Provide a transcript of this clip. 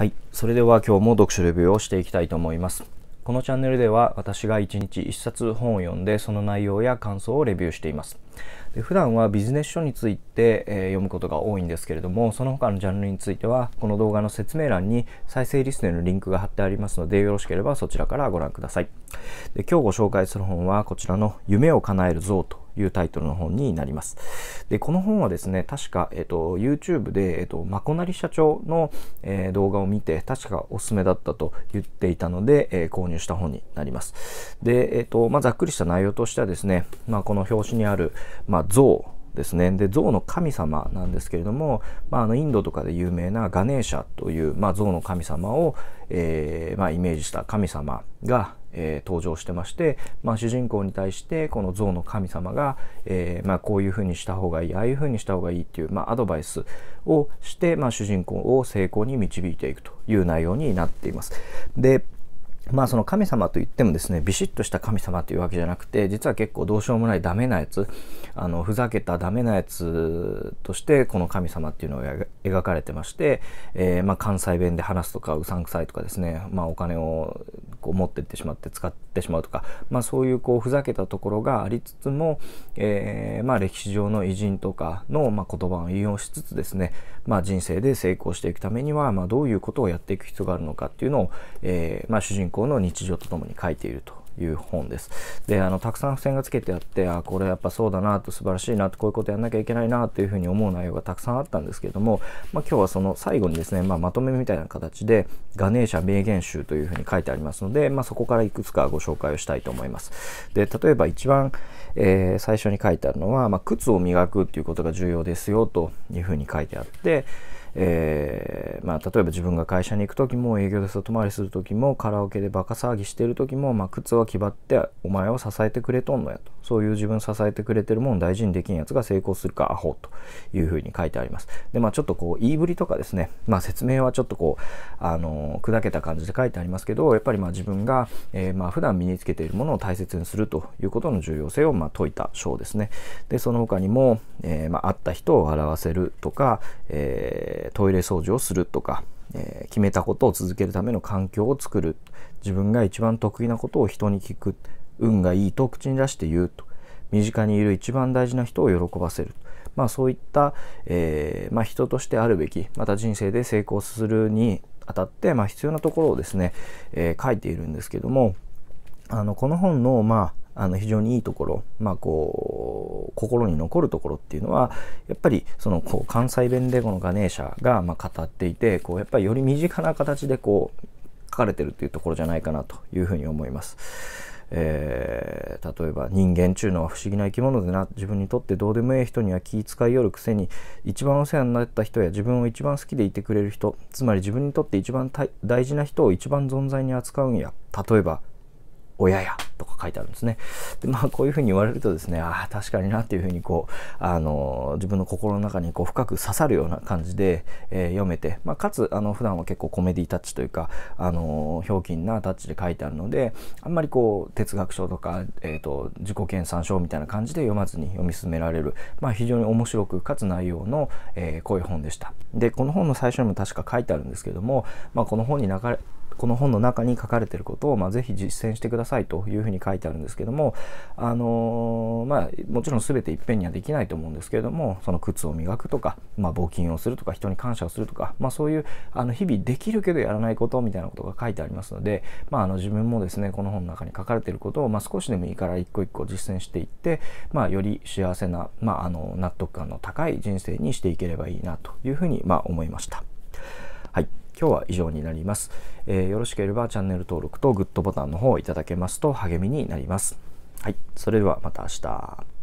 はい。それでは今日も読書レビューをしていきたいと思います。このチャンネルでは私が1日1冊本を読んでその内容や感想をレビューしています。で普段はビジネス書について、えー、読むことが多いんですけれどもその他のジャンルについてはこの動画の説明欄に再生リストへのリンクが貼ってありますのでよろしければそちらからご覧ください。で今日ご紹介する本はこちらの夢を叶える像というタイトルの本になります。で、この本はですね、確か、えっ、ー、と、YouTube で、えっ、ー、と、まこなり社長の、えー、動画を見て、確かおすすめだったと言っていたので、え購入した本になります。で、えっ、と、まあ、ざっくりした内容としてはですね、まあ、この表紙にある、まあ、像、ですね。で、象の神様なんですけれども、まあ、あのインドとかで有名なガネーシャという、まあ、象の神様を、えー、まあ、イメージした神様が、えー、登場してまして、まあ、主人公に対してこの象の神様が、えー、まあ、こういうふうにした方がいいああいうふうにした方がいいっていう、まあ、アドバイスをして、ま主人公を成功に導いていくという内容になっています。でまあその神様といってもですねビシッとした神様というわけじゃなくて実は結構どうしようもないダメなやつあのふざけたダメなやつとしてこの神様っていうのを描かれてまして、えー、まあ関西弁で話すとかうさんくさいとかですね、まあ、お金をこう持ってってしまって使ってしまうとか、まあ、そういうこうふざけたところがありつつも、えー、まあ歴史上の偉人とかのまあ言葉を引用しつつですね、まあ、人生で成功していくためにはまあどういうことをやっていく必要があるのかっていうのを、えー、まあ主人公康の日常とともに書いているという本です。で、あの、たくさん付箋がつけてあって、あ、これやっぱそうだなと、素晴らしいなと、こういうことやんなきゃいけないなというふうに思う内容がたくさんあったんですけれども、まあ、今日はその最後にですね、まあ、まとめみたいな形で、ガネーシャ名言集というふうに書いてありますので、まあ、そこからいくつかご紹介をしたいと思います。で、例えば一番、えー、最初に書いてあるのは、まあ、靴を磨くっていうことが重要ですよというふうに書いてあって、えー、まあ、例えば自分が会社に行く時も営業で外回りする時もカラオケでバカ騒ぎしてる時も、まあ、靴は気張ってお前を支えてくれとんのやと。そういう自分支えてくれてるもん大事にできんやつが成功するかアホというふうに書いてあります。で、まあちょっとこう言いぶりとかですね、まあ説明はちょっとこう、あのー、砕けた感じで書いてありますけど、やっぱりまあ自分が、えー、まあ普段身につけているものを大切にするということの重要性をまあ説いた章ですね。で、その他にも、えー、まあ会った人を笑わせるとか、えー、トイレ掃除をするとか、え決めたことを続けるための環境を作る自分が一番得意なことを人に聞く運がいいと口に出して言うと身近にいる一番大事な人を喜ばせるまあそういった、えー、まあ、人としてあるべきまた人生で成功するにあたって、まあ、必要なところをですね、えー、書いているんですけどもあのこの本のまああの非常にいいところ、まあ、こう心に残るところっていうのはやっぱりそのこう関西弁でこのガネーシャがま語っていてこうやっぱりより身近な形でこう書かれてるっていうところじゃないかなというふうに思います。えー、例えば人間ちゅうのは不思議な生き物でな自分にとってどうでもええ人には気遣いよるくせに一番お世話になった人や自分を一番好きでいてくれる人つまり自分にとって一番大事な人を一番存在に扱うんや例えば親やとか書いてあるんですね。でまあこういうふうに言われるとですねああ確かになっていうふうにこうあの自分の心の中にこう深く刺さるような感じで、えー、読めて、まあ、かつあの普段は結構コメディタッチというかあの表記なタッチで書いてあるのであんまりこう哲学書とか、えーと、自己研鑽書みたいな感じで読まずに読み進められる、まあ、非常に面白くかつ内容の、えー、こういう本でした。でこの本の最初にも確か書いてあるんですけども、まあ、この本に流れこの本の中に書かれてることを、まあ、ぜひ実践してくださいというふうに書いてあるんですけども、あのー、まあ、もちろん全ていっぺんにはできないと思うんですけれどもその靴を磨くとか、まあ、募金をするとか人に感謝をするとか、まあ、そういうあの日々できるけどやらないことみたいなことが書いてありますので、まあ、あの自分もですねこの本の中に書かれてることを、まあ、少しでもいいから一個一個実践していって、まあ、より幸せな、まあ、あの納得感の高い人生にしていければいいなというふうに、まあ、思いました。今日は以上になります、えー、よろしければチャンネル登録とグッドボタンの方をいただけますと励みになります。はい、それではまた明日。